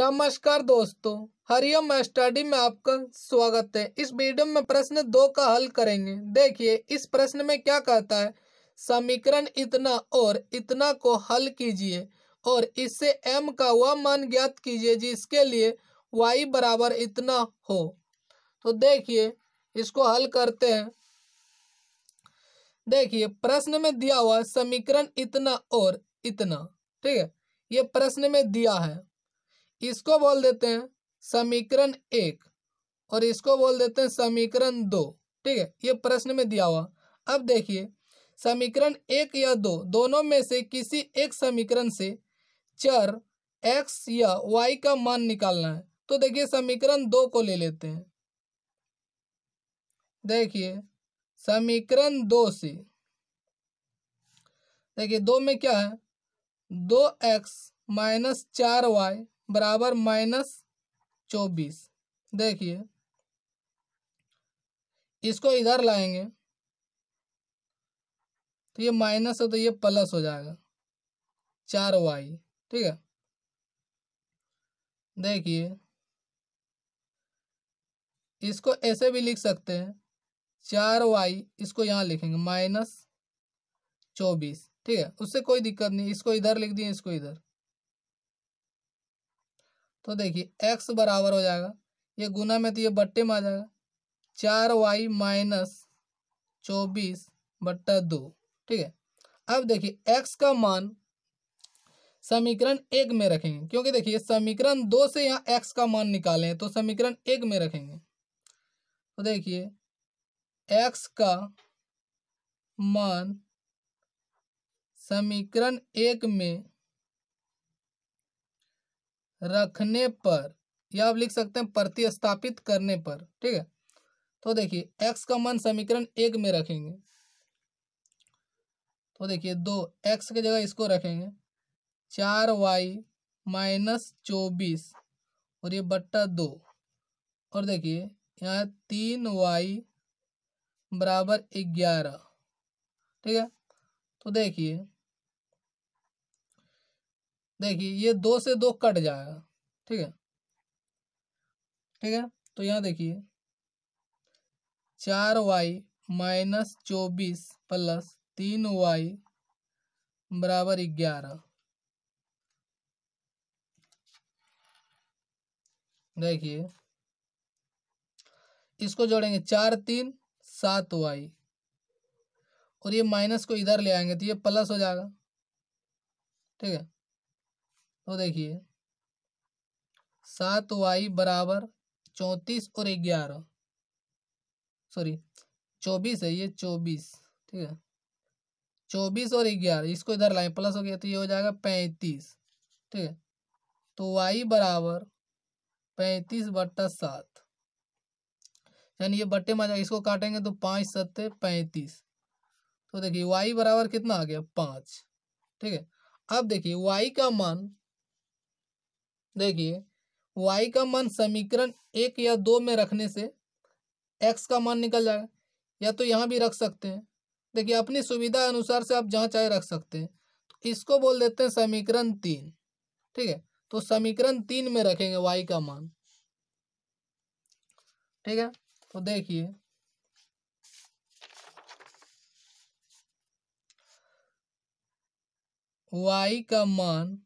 नमस्कार दोस्तों हरिओम स्टडी में आपका स्वागत है इस वीडियो में प्रश्न दो का हल करेंगे देखिए इस प्रश्न में क्या कहता है समीकरण इतना और इतना को हल कीजिए और इससे एम का वह मान ज्ञात कीजिए जिसके लिए वाई बराबर इतना हो तो देखिए इसको हल करते हैं देखिए प्रश्न में दिया हुआ समीकरण इतना और इतना ठीक है ये प्रश्न में दिया है इसको बोल देते हैं समीकरण एक और इसको बोल देते हैं समीकरण दो ठीक है ये प्रश्न में दिया हुआ अब देखिए समीकरण एक या दो दोनों में से किसी एक समीकरण से चर एक्स या वाई का मान निकालना है तो देखिए समीकरण दो को ले लेते हैं देखिए समीकरण दो से देखिए दो में क्या है दो एक्स माइनस चार वाई बराबर माइनस चौबीस देखिए इसको इधर लाएंगे तो ये माइनस है तो ये प्लस हो जाएगा चार वाई ठीक है देखिए इसको ऐसे भी लिख सकते हैं चार वाई इसको यहाँ लिखेंगे माइनस चौबीस ठीक है उससे कोई दिक्कत नहीं इसको इधर लिख दिए इसको इधर तो देखिए एक्स बराबर हो जाएगा ये गुना में तो ये बट्टे में आ जाएगा चार वाई माइनस चौबीस बट्टा दो ठीक है अब देखिए एक्स का मान समीकरण एक में रखेंगे क्योंकि देखिए समीकरण दो से यहाँ एक्स का मान निकालें तो समीकरण एक में रखेंगे तो देखिए एक्स का मान समीकरण एक में रखने पर या आप लिख सकते हैं प्रतिस्थापित करने पर ठीक है तो देखिए एक्स का मान समीकरण एक में रखेंगे तो देखिए दो एक्स की जगह इसको रखेंगे चार वाई माइनस चौबीस और ये बट्टा दो और देखिए यहाँ तीन वाई बराबर ग्यारह ठीक है तो देखिए देखिए ये दो से दो कट जाएगा ठीक है ठीक है तो यहाँ देखिए चार वाई माइनस चौबीस प्लस तीन वाई बराबर ग्यारह देखिए इसको जोड़ेंगे चार तीन सात वाई और ये माइनस को इधर ले आएंगे तो ये प्लस हो जाएगा ठीक है तो देखिए सात वाई बराबर चौंतीस और ग्यारह सॉरी चौबीस है ये चौबीस ठीक है चौबीस और ग्यारह इसको इधर लाएं प्लस हो गया तो ये हो जाएगा पैंतीस ठीक है तो वाई बराबर पैंतीस बट्टा सात यानी ये बट्टे में आ जाएगा इसको काटेंगे तो पाँच सत्ते पैंतीस तो देखिए वाई बराबर कितना आ गया पाँच ठीक है अब देखिए वाई का मान देखिए y का मान समीकरण एक या दो में रखने से x का मान निकल जाएगा या तो यहाँ भी रख सकते हैं देखिए अपनी सुविधा अनुसार से आप जहाँ चाहे रख सकते हैं तो इसको बोल देते हैं समीकरण तीन ठीक है तो समीकरण तीन में रखेंगे y का मान ठीक है तो देखिए y का मान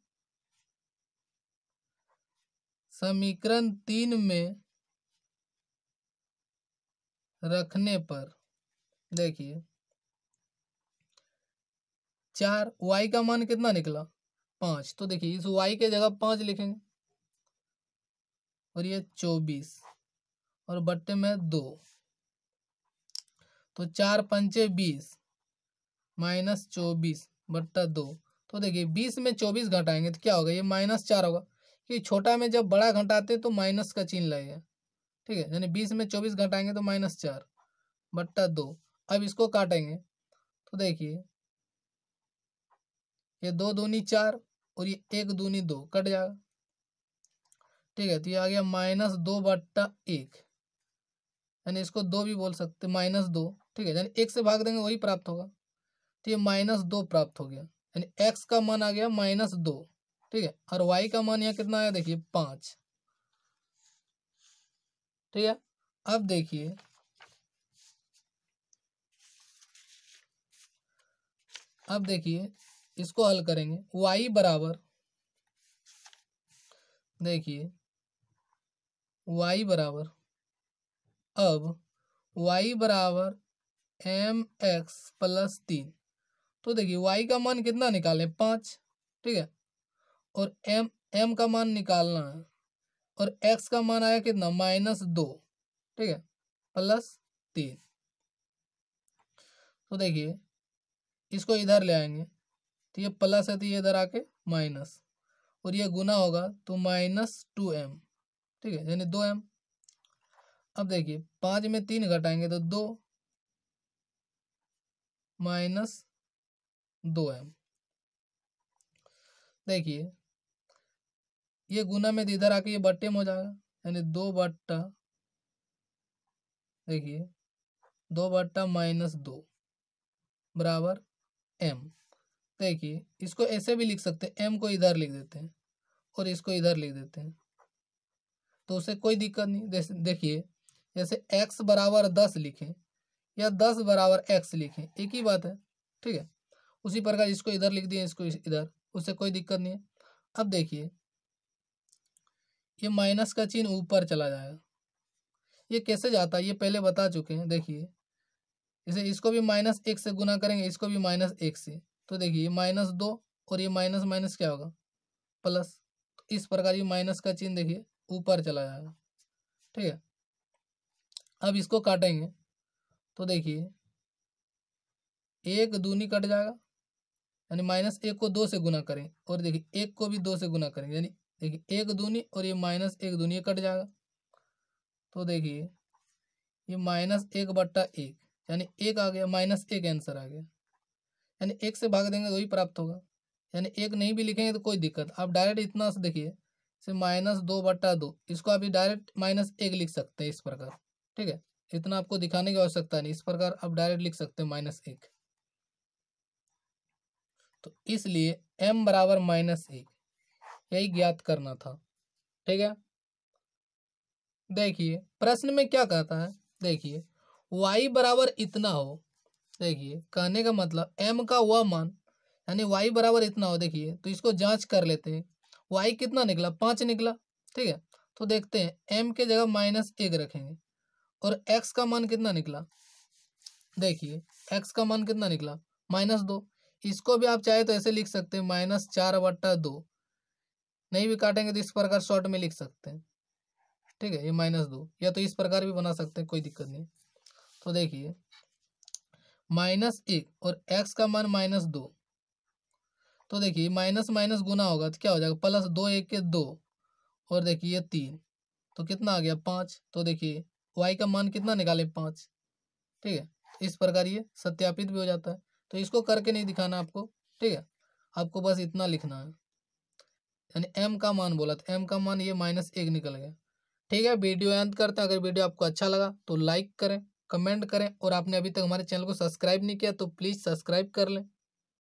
समीकरण तीन में रखने पर देखिए चार वाई का मान कितना निकला पांच तो देखिए इस वाई के जगह पांच लिखेंगे और ये चौबीस और बट्टे में दो तो चार पंचे बीस माइनस चौबीस बट्टा दो तो देखिए बीस में चौबीस घटाएंगे तो क्या होगा ये माइनस चार होगा कि छोटा में जब बड़ा घटाते हैं तो माइनस का चिन्ह लगेगा ठीक है यानी बीस में चौबीस घटाएंगे तो माइनस चार बट्टा दो अब इसको काटेंगे तो देखिए ये दो दूनी चार और ये एक दूनी दो कट जाएगा ठीक है तो ये आ गया माइनस दो बट्टा एक यानी इसको दो भी बोल सकते माइनस दो ठीक है यानी एक से भाग देंगे वही प्राप्त होगा तो ये माइनस दो प्राप्त हो गया यानी एक्स का मान आ गया माइनस दो ठीक है और वाई का मान यहाँ कितना आया देखिए पांच ठीक है अब देखिए अब देखिए इसको हल करेंगे वाई बराबर देखिए वाई बराबर अब वाई बराबर एम एक्स प्लस तीन तो देखिए वाई का मान कितना निकालें पाँच ठीक है और एम एम का मान निकालना है और एक्स का मान आया कितना माइनस दो ठीक है प्लस तीन तो देखिए इसको इधर ले आएंगे तो ये प्लस है तो ये इधर आके माइनस और ये गुना होगा तो माइनस टू एम ठीक है यानी दो एम अब देखिए पाँच में तीन घटाएंगे तो दो माइनस दो एम देखिए ये गुना में तो इधर आके ये बट्टे में हो जाएगा यानी दो बट्टा देखिए दो बट्टा माइनस दो बराबर एम देखिए इसको ऐसे भी लिख सकते हैं एम को इधर लिख देते हैं और इसको इधर लिख देते हैं तो उसे कोई दिक्कत नहीं देखिए जैसे एक्स बराबर दस लिखें या दस बराबर एक्स लिखें एक ही बात है ठीक है उसी प्रकार इसको इधर लिख दिए इसको इधर उससे कोई दिक्कत नहीं है अब देखिए ये माइनस का चिन्ह ऊपर चला जाएगा ये कैसे जाता है ये पहले बता चुके हैं देखिए इसे इसको भी माइनस एक से गुना करेंगे इसको भी माइनस एक से तो देखिए माइनस दो और ये माइनस माइनस क्या होगा प्लस तो इस प्रकार ये माइनस का चिन्ह देखिए ऊपर चला जाएगा ठीक है अब इसको काटेंगे तो देखिए एक दूनी कट जाएगा यानी माइनस एक को दो से गुना करें और देखिए एक को भी दो से गुना करें यानी देखिए एक दूनी और ये माइनस एक दूनी कट जाएगा तो देखिए ये माइनस एक बट्टा एक यानी एक आ गया माइनस एक आंसर आ गया यानी एक से भाग देंगे तो वही प्राप्त होगा यानी एक नहीं भी लिखेंगे तो कोई दिक्कत आप डायरेक्ट इतना से देखिए से माइनस दो बट्टा दो इसको आप डायरेक्ट माइनस एक लिख सकते हैं इस प्रकार ठीक है इतना आपको दिखाने की आवश्यकता नहीं इस प्रकार आप डायरेक्ट लिख सकते हैं माइनस एक तो इसलिए एम बराबर माइनस एक यही ज्ञात करना था ठीक है देखिए प्रश्न में क्या कहता है देखिए y बराबर इतना हो देखिए कहने का मतलब m का वह मान यानी y बराबर इतना हो देखिए तो इसको जांच कर लेते हैं y कितना निकला पाँच निकला ठीक है तो देखते हैं m के जगह माइनस एक रखेंगे और x का मान कितना निकला देखिए x का मान कितना निकला माइनस दो इसको भी आप चाहे तो ऐसे लिख सकते हैं माइनस चार बट्टा दो नहीं भी काटेंगे तो इस प्रकार शॉर्ट में लिख सकते हैं ठीक है ये माइनस दो या तो इस प्रकार भी बना सकते हैं कोई दिक्कत नहीं तो देखिए माइनस एक और एक्स का मान माइनस दो तो देखिए माइनस माइनस गुना होगा तो क्या हो जाएगा प्लस दो एक के दो और देखिए तीन तो कितना आ गया पाँच तो देखिए वाई का मान कितना निकाले पाँच ठीक है इस प्रकार ये सत्यापित भी हो जाता है तो इसको करके नहीं दिखाना आपको ठीक है आपको बस इतना लिखना है यानी एम का मान बोला था एम का मान ये माइनस एक निकल गया ठीक है वीडियो अंत करते हैं अगर वीडियो आपको अच्छा लगा तो लाइक करें कमेंट करें और आपने अभी तक हमारे चैनल को सब्सक्राइब नहीं किया तो प्लीज़ सब्सक्राइब कर लें